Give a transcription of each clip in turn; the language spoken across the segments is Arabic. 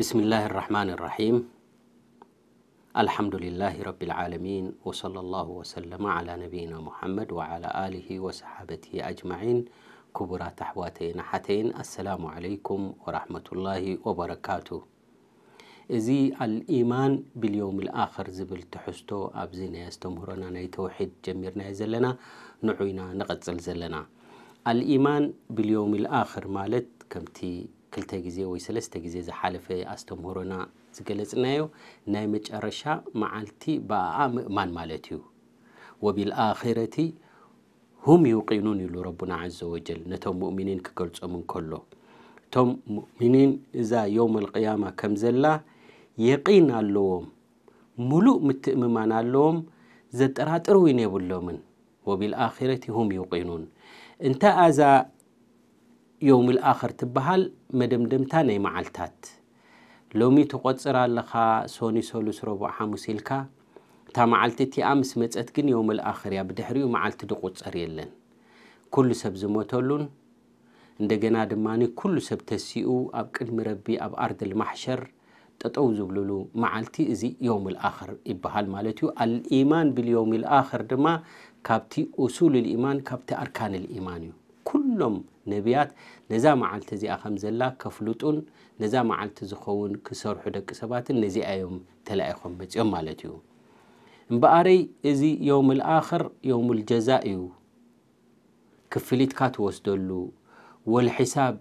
بسم الله الرحمن الرحيم الحمد لله رب العالمين وصلى الله وسلم على نبينا محمد وعلى آله وصحابته أجمعين كبرى تحواتين حتين السلام عليكم ورحمة الله وبركاته إزي الإيمان باليوم الآخر زبل تحستو أبزينا يستمرنا نيتوحيد جميرنا يزلنا نعينا نقتل زلنا الإيمان باليوم الآخر مالت كمتي ክልተ ግዜ ወይ ሰለስተ ግዜ ዝሓለፈ ኣስተምህሮና ዝገለጽናዮ ናይ መጨረሻ መዓልቲ ብኣኣ ምእማን ማለት እዩ ወቢልኣኺረቲ ሁም ይውቂኑን ኢሉ ረቡና ዘ ወጀል ነቶም ሙእሚኒን ክገልጾም እንከሎ እቶም ሙእሚኒን እዛ ዮም ልቅያማ ከም ዘላ የቒን ኣለዎም ሙሉእ ምትእምማን ኣለዎም ዘጠራጥር እውን የብሎምን ወቢልኣኺረቲ ሁም ይውቂኑን እንታይ ኣዛ ዮም ልኣኽር ትበሃል መደምደምታ ናይ መዓልታት ሎሚ ተቆፅር ኣለኻ ሶኒ ሰሉስ ረቡዕ ሓሙስ ኢልካ እታ መዓልቲ እቲኣ ምስ መፀት ግን ዮም ልኣኽር እያ ብድሕሪኡ መዓልቲ ድቁፀር የለን ኩሉ ሰብ ዝሞተሉን እንደገና ድማኒ ኩሉ ሰብ ተሲኡ ኣብ ቅድሚ ረቢ ኣብ ኣርድልማሕሸር ጠጠው ዝብልሉ መዓልቲ እዚ ዮም ልኣኽር ይበሃል ማለት እዩ አልኢማን ብልዮም ልኣኽር ድማ ካብቲ እሱል ልኢማን ካብቲ ኣርካን ልኢማን እዩ ኩሎም ነቢያት ነዛ መዓልቲ እዚኣ ከም ዘላ ከፍልጡን ነዛ መዓልቲ ዝኸውን ክሰርሑ ደቂ ሰባትን ነዚኣዮም ተለኢኾም መፅኦም ማለት እዩ እምበኣረይ እዚ ዮውም ልኣኽር ዮውም ልጀዛ እዩ ክፍሊትካ ትወስደሉ ወልሒሳብ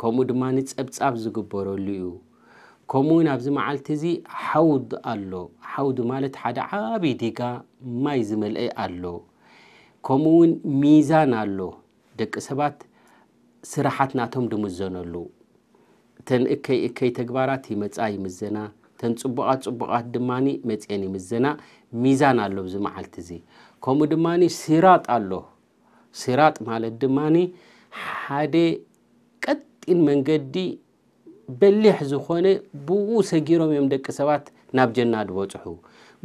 ከምኡ ድማ ንፀብጻብ ዝግበረሉ እዩ ከምኡ ውን ኣብዚ መዓልቲ እዚ ሓውድ ኣሎ ሓውድ ማለት ሓደ ዓብይ ዲጋ ማይ ዝመልአ ኣሎ ከምኡ ውን ሚዛን ኣሎ ደቂ ሰባት ስራሓት ናቶም ድምዘነሉ እተን እከይ እከይ ተግባራት ይመፃ ይምዘና እተን ፅቡቓት ፅቡቓት ድማ መፅአን ይምዘና ሚዛን ኣሎ ዚ መዓልቲ እዚ ከምኡ ድማ ሲራጥ ኣሎ ሲራጥ ማለት ድማ ሓደ ቀጢን መንገዲ በሊሕ ዝኾነ ብኡ ሰጊሮም እዮም ደቂ ሰባት ናብ ጀና ድበፅሑ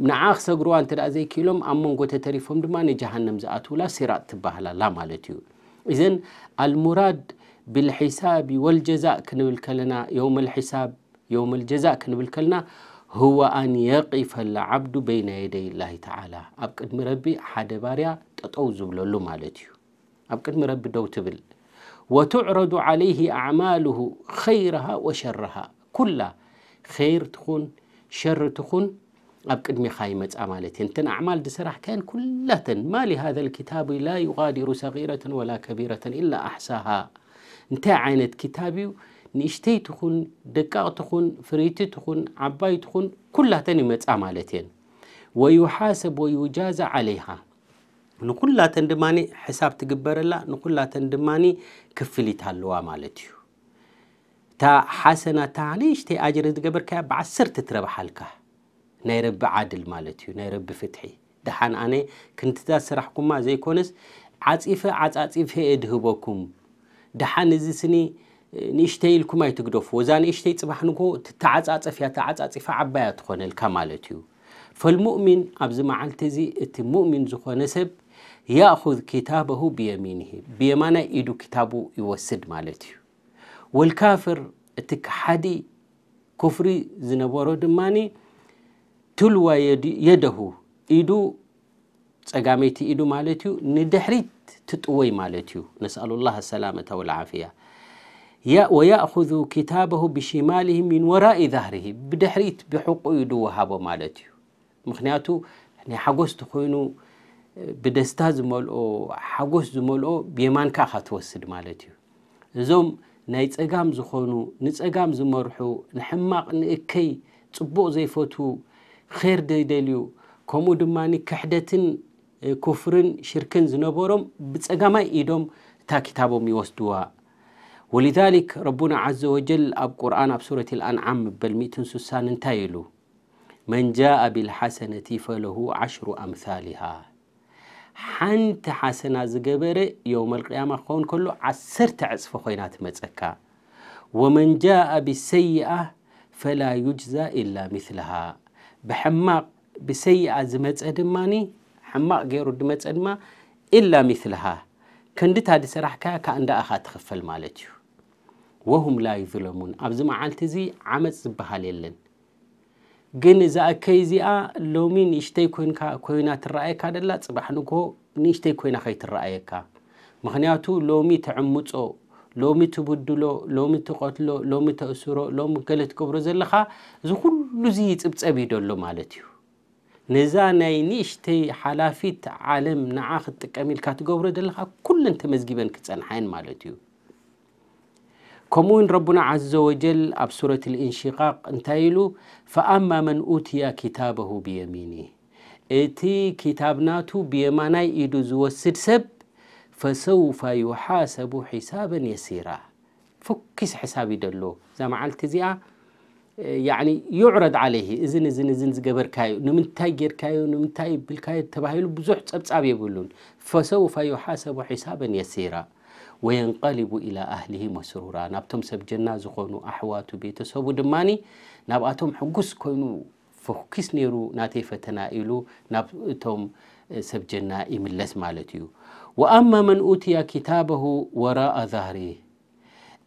ንዓ ክሰግርዋ እንተ ዘይክኢሎም ኣብ መንጎ ተተሪፎም ድማ ንጃሃንም ዝኣትውላ ሲራጥ ትበሃላላ ማለት እዩ إذن المراد بالحساب والجزاء كنብል ከለና يوم الحساب يوم الجزاء كنብል ከለና هو أن يقف العبد بين يدي الله تعالى أبكد مربي حد باريا تطوزو بلولو ዝብለሉ أبكد مربي دوتبل وتعرض عليه أعماله خيرها وشرها كلها خير تخون شر تخون أبكد مخايمة أمالتي أنت أعمال دسرح كان تن ما لهذا الكتاب لا يغادر صغيرة ولا كبيرة إلا أحساها أنت عينت كتابي نشتي تخون دكا تخون فريت تخون عباي تخون كلة نمت أمالتين ويحاسب ويجازى عليها نقول لا تندماني حساب تقبر الله نقول لا تندماني كفلي تالوا مالتي تا حسنة تعليش تي أجر تقبر كاب عسر تتربح الكه ناي رب عادل مالتي ناي رب فتحي دحان أنا كنت دا سرحكم ما زي كونس عاطفة عاطفة إدهبكم دحان زي سني نشتهي لكم أي تقدروا وزان نشتهي تبحنكو تعز يا تعز عبايات خون الكمالتي فالمؤمن عبد ما إت مؤمن زخو نسب يأخذ كتابه بيمينه بيمانة إيدو كتابه يوسد مالتي والكافر إتك حدي كفري زنبورو دماني تلوى يده إيدو تقاميتي إيدو مالتيو ندحريت تتوي مالتيو نسأل الله السلامة والعافية يا ويأخذ كتابه بشماله من وراء ظهره بدحريت بحق إيدو وهابو مالتيو مخنياتو يعني حقوس تخوينو بدستاز مولو حقوس مولو بيمان كاخا توسد مالتيو زوم نايت أقام زخونو نيت أقام زمرحو نحماق نأكي تبوء زي فوتو خير ديدليو كومو دماني كحدتن إيه، كفرن شركن زنبورم بتسقما ايدوم تا كتابو ميوستوا ولذلك ربنا عز وجل أب قرآن أب سورة الأنعام بالميتن سسان انتايلو من جاء بالحسنة فله عشر أمثالها ሓንቲ حسنة زقبرة يوم القيامة خون كله ዓሰርተ ዕፅፈ ኮይና متسكا ومن جاء بالسيئة فلا يجزى إلا مثلها ብሕማቕ ብሰይኣ ዝመፀ ድማኒ ሕማቕ ገይሩ ድመፀ ድማ ኢላ ሚስልሃ ከንዲታ ድስራሕካያ ካብ እንዳኣኻ ትኽፈል ማለት እዩ ወሁም ላ ይዝለሙን ኣብዚ መዓልቲ እዚ ዓመፅ ዝበሃል የለን ግን እዛእከይ እዚኣ ሎሚ ንእሽተይ ኮይና ትረኣየካ ደላ ፅባሕ ንግሆ ንእሽተይ ኮይና ከይትረኣየካ ምክንያቱ ሎሚ ተዕምፆ ሎሚ ትብድሎ ሎሚ ትቐትሎ ሎሚ ተእስሮ ሎሚ ገለ ትገብሮ ዘለኻ እዚ ኩሉ ዚ ይፅብፀብ ዩደሎ ማለት እዩ ነዛ ናይ ንእሽተይ ሓላፊት ዓለም ንዓ ክትጥቀሚ ኢልካ ትገብሮ ዘለኻ ኩለን ተመዝጊበን ክፀንሓየን ማለት እዩ ከምኡ እውን ረቡና ዘ ወጀል ኣብ ሱረት ልእንሽቃቅ እንታይ ኢሉ ፈኣማ መን ኡትያ ኪታበሁ ብየሚኒ እቲ ኪታብናቱ ብየማናይ ኢዱ ዝወስድ ሰብ فسوف يحاسب حسابا يسيرا فكس حساب يدلو زي ما عالت زيا يعني يعرض عليه إذن إذن إذن زقبر كايو نمن تاجر كايو نمن نمنتاي بالكايو بزح بزوح تسبساب يقولون فسوف يحاسب حسابا يسيرا وينقلب إلى أهله مسرورا نبتم سب جنة زخونو أحوات بيت سب دماني نبأتم حجس كونو فكس نيرو ناتي فتنائلو نبتم سب جنة إملس مالتيو ወአማ መን ኡትያ ኪታበሁ ወራአ ዛህሪ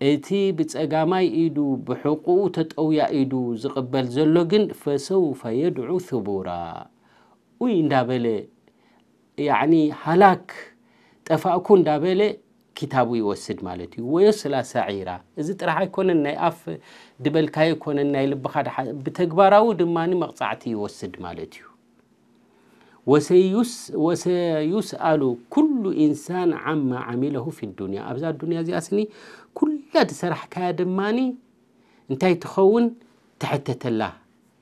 እቲ ብፀጋማይ ኢዱ ብሕቁኡ ተጠውያ ኢዱ ዝቕበል ዘሎ ግን ፈሰውፈ የድዑ ثቡራ ውይ እንዳበለ ያዕኒ ሃላክ ጠፋእኩ እንዳበለ ኪታቡ ይወስድ ማለት እዩ ወየስላ ሰዒራ እዚ ጥራሕ ኣይኮነን ናይ ኣፍ ድበልካ ይኮነን ናይ ልብኻ ብተግባራዊ ድማኒ መቕፃዕቲ ይወስድ ማለት እዩ وسيس وسيسأل كل إنسان عما عمله في الدنيا أبزا الدنيا زي أسني كل تسرح كادماني انتي تخون تحتت الله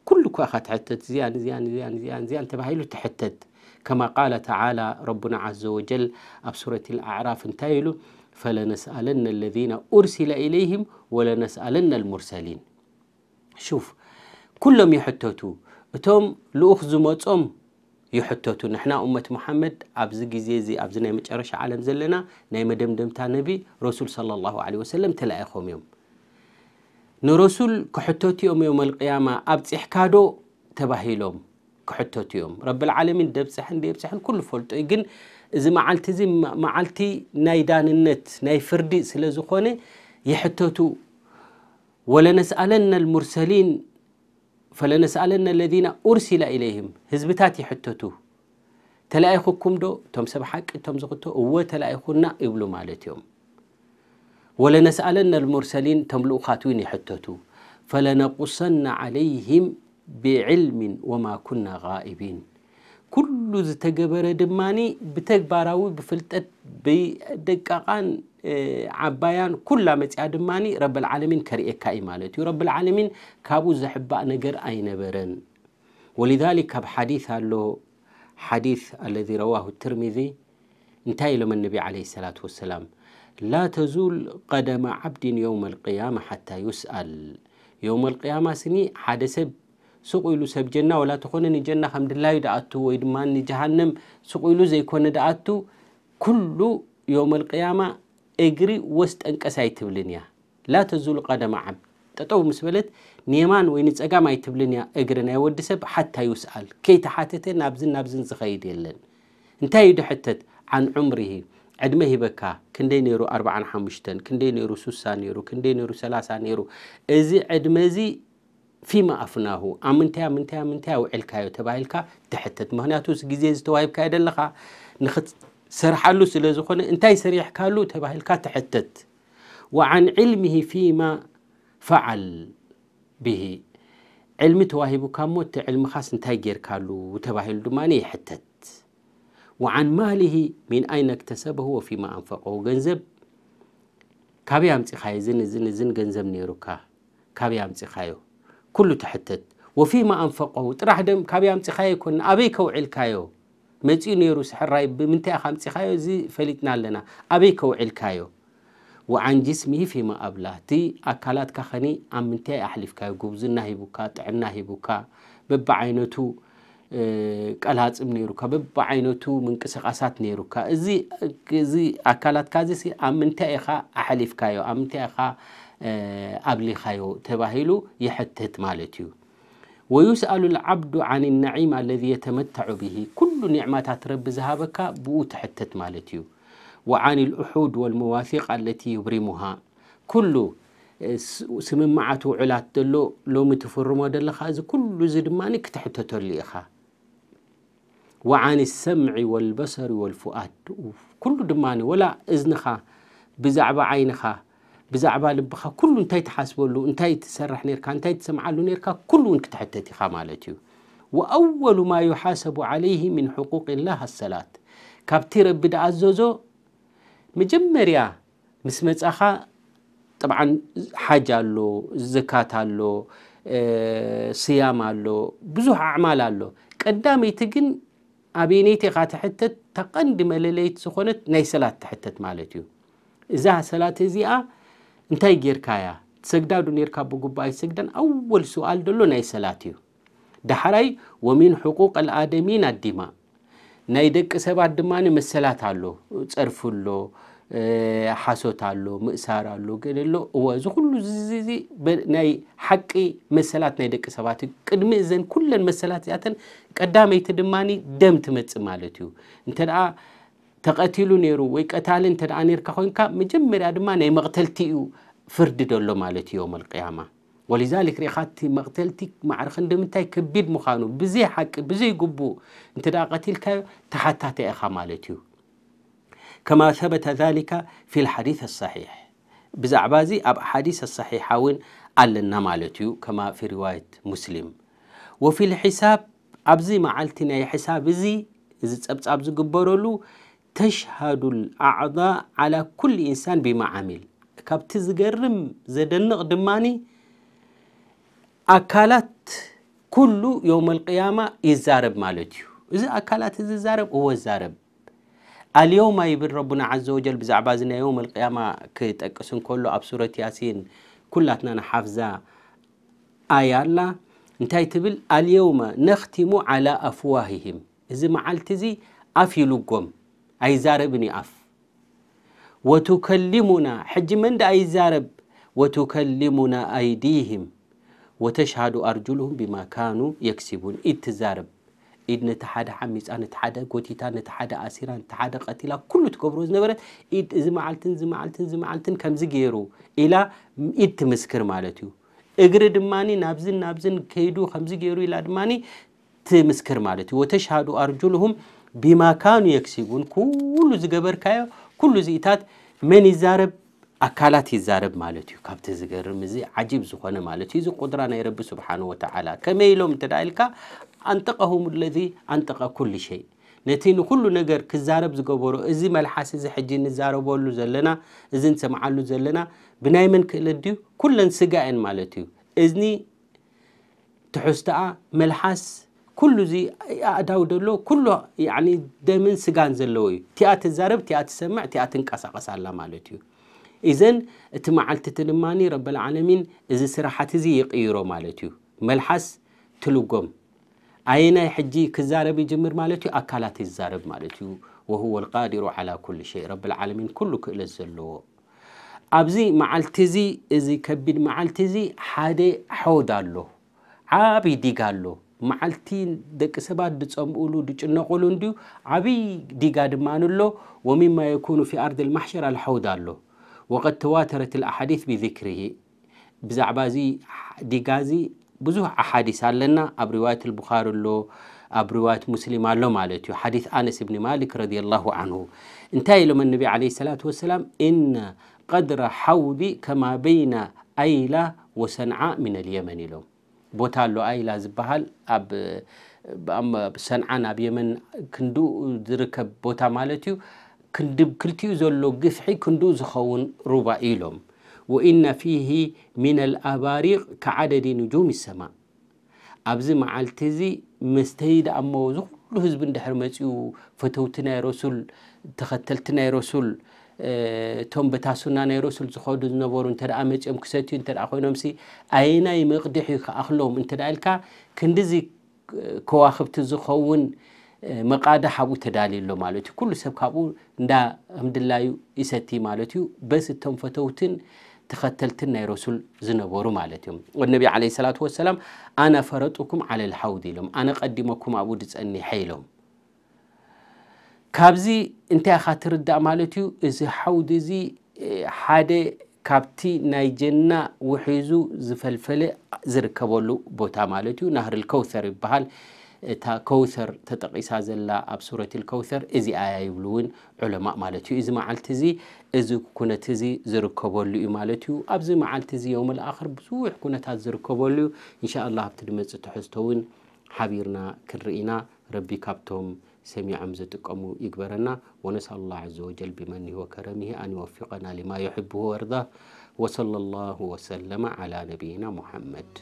كل كواخة تحتت زيان زيان زيان زيان زيان تبهيلو تحتت كما قال تعالى ربنا عز وجل أب سورة الأعراف انتايلو فلنسألن الذين أرسل إليهم ولنسألن المرسلين شوف كلهم يحتتوا توم لأخ زمتهم يحتوتو نحنا أمة محمد أبزي جيزي زي أبزي نايمة أرش عالم زلنا نايمة دم دم نبي رسول صلى الله عليه وسلم تلاقي خوم يوم نرسول كحتوتي يوم يوم القيامة أبزي إحكادو تباهيلوم كحتوتي يوم رب العالمين دب دب دبسحن كل فولت إيقن إذا ما عالتي زي ما عالتي نايدان النت ناي فردي سلازو خوني يحتوتو ولا نسألن المرسلين فلنسألن الذين أرسل إليهم هزبتاتي حتتو تلايخو كمدو توم سبحاك توم زغتو هو تلايخنا إبلو مالتيوم ولنسألن المرسلين تملو خاتوين حتتو فلنقصن عليهم بعلم وما كنا غائبين كل زتقبر دماني بتكبراوي بفلتت بدقاقان عبايان كل ما تقدماني رب العالمين كريك كإمالتي رب العالمين كابو زحبا نجر أي نبرن ولذلك بحديث له حديث الذي رواه الترمذي انتهي من النبي عليه الصلاة والسلام لا تزول قدم عبد يوم القيامة حتى يسأل يوم القيامة سني حدث سقيلو سب جنة ولا تخونني جنة حمد الله دعاتو ويدماني جهنم سقيلو زي كون دعاتو كل يوم القيامة እግሪ ጠንቀሳ ኣይትብልን እያ ላ ተዝሉ ቀደማ ዓብ ጠጠው ምስ በለት ኔማን ወይ ንፀጋም ኣይትብልን እያ እግሪ ናይ ወዲ ሰብ ሓታ ይውስኣል ከይተሓተተ ናብዝን ናብዝን ዝኸይድ የለን እንታይ ዩ ድሕተት ዓን ዑምሪሂ ዕድመ ሂበካ ክንደይ ነይሩ 4 45 ክንደይ ነይሩ ሱሳ ነይሩ ክንደይ ነይሩ 30 ነይሩ እዚ ዕድመ እዚ ፊማ ኣፍናሁ ኣብ ምንታይ ኣብ ምንታይ ኣብ ምንታይ ኣውዕልካዮ ተባሂልካ ትሕተት ምክንያቱ ስ ግዜ ዝተዋሂብካዮ ዘለኻ ሰርሓሉ ስለ ዝኾነ እንታይ ሰሪሕካሉ ተባሂልካ ተሐተት ወዓን ዕልሚሂ ፊማ ፈዓል ብሂ ዕልሚ ተዋሂቡካ እሞ እቲ ዕልሚኻስ እንታይ ጌርካሉ ተባሂሉ ድማ ይሕተት ወዓን ማሊሂ ሚን ኣይነ ክተሰበሁ ወፊማ ኣንፈቀሁ ገንዘብ ካበይ ኣምፂኻዮ እዝን እዝን እዝን ገንዘብ ነይሩካ ካበይ ኣምፂኻዮ ኩሉ ተሕተት ወፊማ ኣንፈቀሁ ጥራሕ ደም ካበይ ኣምፂኻዮ ይኮን ኣበይ ከውዕልካዮ መፅኡ ነይሩ ስሕራይ ብምንታይ ኢ ከምፂኻዮ እዚ ፈሊጥና ኣለና ኣበይ ከውዒልካዮ ወዓን ጅስሚሂ ፊማ ኣብላ እቲ ኣካላትካ ኸኒ ኣብ ምንታይ ኣሕሊፍካዮ ጉብዝና ሂቡካ ጥዕና ሂቡካ በብዓይነቱ ቀላፅም ነይሩካ በብዓይነቱ ምንቅስቃሳት ነይሩካ እዚ ኣካላትካ እዚ ኣብ ምንታይ ኢኻ ኣሕሊፍካዮ ኣብ ምንታይ ኢኻ ኣብሊኻዮ ተባሂሉ ይሕትት ማለት እዩ ويسأل العبد عن النعيم الذي يتمتع به كل نعمات رب ذهبك بو تحتت مالتيو وعن الأحود والمواثيق التي يبرمها كل آه، سمن معتو علات دلو لو متفرم دلخ خاز كل زدماني تحت إخا وعن السمع والبصر والفؤاد كل دماني ولا إذنخا بزعب عينخا ብዛዕባ ልብኻ ኩሉ እንታይ ትሓስበሉ እንታይ ትሰርሕ ነርካ እንታይ ትሰምዓሉ ነርካ ኩሉ እውን ክትሕተት ኢኻ ማለት እዩ ወኣወሉ ማ ዩሓሰቡ ዓለይህ ምን ሕቁቅ ላህ ኣሰላት ካብቲ ረቢ ድኣዘዞ መጀመርያ ምስ መፃኻ ጥብዓ ሓጅ ኣሎ ዘካት ኣሎ ስያም ኣሎ ብዙሕ ኣዕማል ኣሎ ቀዳመይቲ ግን ኣበይነይቲ ኢኻ ትሕተት ተቐንዲ መለለይቲ ዝኾነት ናይ ሰላት ትሕተት ማለት እዩ እዛ ሰላት እዚኣ እንታይ ጌርካያ ትሰግዳዱ ነርካ ብጉባኣ ኣይሰግደን ኣወል ስኣል ደሎ ናይ ሰላት እዩ ዳሕራይ ወሚን ሕቁቅ ልኣደሚን ኣዲማ ናይ ደቂ ሰባት ድማ መሰላት ኣሎ ፀርፊ ሎ ሓሶት ኣሎ ምእሳር ኣሎ ገለ ሎ እወ እዚ ኩሉ ዚ ናይ ሓቂ መሰላት ናይ ደቂ ሰባት እዩ ቅድሚ እዘን ኩለን መሰላት እዚኣተን ቀዳመይቲ ድማ ደም ትመፅእ ማለት እዩ እንተ ደኣ تقتلو نيرو ويك اتالين انت دعانير كخوينكا مجمّر ادمان اي مقتلتيو فرد دولو مالت يوم القيامة ولذلك ريخاتي مغتلتي معرخن دمتاي كبير مخانو بزي حق بزي قبو انت دا قتلك تحتات اخا مالتيو كما ثبت ذلك في الحديث الصحيح بزعبازي اب حديث الصحيح حاوين ألنا مالتيو كما في رواية مسلم وفي الحساب أبزي معلتنا يا حساب زي إذا تبت أبزي قبرولو ተሽሃዱ ልኣዕض ዓላ ኩል ኢንሳን ብማ ዓሚል ካብቲ ዝገርም ዘደንቕ ድማኒ ኣካላት ኩሉ ዮም ልቅያማ ይዛረብ ማለት እዩ እዚ ኣካላት እዚ ዛረብ እዎ ዛረብ ኣልዮማ ይብል ረቡና ዘ ወጀል ብዛዕባ እዚ ናይ ዮም ልቅያማ ክጠቅስ እንከሎ ኣብ ሱረት ያሲን ኩላትና ንሓፍዛ ኣያ ኣላ እንታይ ትብል ኣልዮማ ነኽቲሙ ዓላ ኣፍዋሂህም እዚ መዓልቲ እዚ ኣፍ ይልጎም ኣይዛረብን ይኣፍ ኣፍ ወቱከሊሙና ሕጂ መንዲ ኣይዛረብ ወቱከሊሙና ኣይዲህም ወተሽሃዱ ኣርጅልሁም ብማ ካኑ የክሲቡን ኢድ ትዛረብ ኢድ ነቲ ሓደ ሓሚፃ ነቲ ሓደ ጎቲታ ነቲ ሓደ ኣሲራ ነቲ ሓደ ቀቲላ ኩሉ ትገብሮ ዝነበረት ኢድ እዚ መዓልትን መዓልትን ዝመዓልትን መዓልትን ከምዚ ገይሩ ኢላ ኢድ ትምስክር ማለት እዩ እግሪ ድማኒ ናብዝን ናብዝን ከይዱ ከምዚ ገይሩ ኢላ ድማኒ ትምስክር ማለት እዩ ወተሽሃዱ ኣርጅልሁም بما كانوا يكسبون كل زجبر كايو كل زيتات من يزارب أكلات يزارب مالتيو كابت زجر مزي عجيب زخانة مالتيو زو قدرة رب سبحانه وتعالى كما يلوم تدعيلك أنتقهم الذي أنتق كل شيء ነቲ ንኩሉ ነገር ክዛረብ ዝገበሮ እዚ መልሓስ እዚ ሕጂ ንዛረበሉ ዘለና እዚ ንሰምዓሉ ዘለና ብናይ መን ክእለት ድዩ ኩለን ስጋ እየን ማለት እዩ እዝኒ ትሑዝተኣ መልሓስ كل زي أداو دلو ኩሉ يعني دمن سجان زلوي تيات الزرب تيات ትሰምዕ تيات ትንቀሳቐስ ኣላ الله مالتيو إذن تمعلت تلماني رب العالمين إذا سرحت زي يقيرو مالتيو ملحس تلقم أين حجي كزارب يجمر مالتيو أكالات الزارب مالتيو وهو القادر على كل شيء رب العالمين كله كل الزلو أبزي مع التزي إذا كبد مع التزي حادي حودا له عابي ديقال له معلتين دك سبات دتصم أولو دتشنا قولون ديو عبي ديجاد مانولو ومما يكون في أرض المحشر الحودالو وقد تواترت الأحاديث بذكره بزعبازي ديجازي بزوه أحاديث لنا أب رواية البخاري اللو أب رواية مسلم اللو مالتيو حديث أنس بن مالك رضي الله عنه انتهى لما النبي عليه الصلاة والسلام إن قدر حوضي كما بين أيلة وصنعاء من اليمن لهم بوتالو اي لازم بحال اب بام سنعان اب يمن كندو دركب بوتا مالتيو كندب كلتيو زولو قفحي كندو زخون ربع ايلوم وان فيه من الاباريق كعدد نجوم السماء ابزي معالتزي مستيد امو زخلو هزبن دحرمتيو فتوتنا رسول تختلتنا رسول እቶም ብታሱና ናይ ረሱል ዝኸዱ ዝነበሩ እንተ ደኣ መፅኦም ክሰትዩ እንተ ኮይኖምሲ ኣይናይ መቕዲሕ እዩ ከኣኽሎም እንተ ኢልካ ክንዲዚ ከዋኽብቲ ዝኸውን መቃድሕ ኣብኡ ተዳልዩሎ ማለት እዩ ኩሉ ሰብ ካብኡ እንዳ ከምድላዩ ይሰቲ ማለት እዩ በስ እቶም ፈተውትን ተኸተልትን ናይ ረሱል ዝነበሩ ማለት እዮም ወነቢ ዓለ ሰላት ወሰላም ኣነ ፈረጡኩም ዓለ ልሓውድ ኢሎም ኣነ ቀዲመኩም ኣብኡ ድፀኒሐ ኢሎም ካብዚ እንታይ ኢኻ ትርዳእ ማለት እዩ እዚ ሓውዲ እዚ ሓደ ካብቲ ናይ ጀና ውሒዙ ዝፈልፈለ ዝርከበሉ ቦታ ማለት እዩ ናህሪ ልከውተር ይበሃል እታ ከውተር ተጠቂሳ ዘላ ኣብ ሱረት ልከውተር እዚኣ ይብሉ እውን ዑለማእ ማለት እዩ እዚ መዓልቲ እዚ እዚ ኩነት እዚ ዝርከበሉ እዩ ማለት እዩ ኣብዚ መዓልቲ እዚ የውም ልኣኽር ብዙሕ ኩነታት ዝርከበሉ እዩ እንሻ ላ ኣብቲ ድመፅእ ትሕዝቶ እውን ሓቢርና ክንርኢና ረቢ ካብቶም سمي عمزتك أمو إكبرنا ونسأل الله عز وجل بمنه وكرمه أن يوفقنا لما يحبه ويرضاه وصلى الله وسلم على نبينا محمد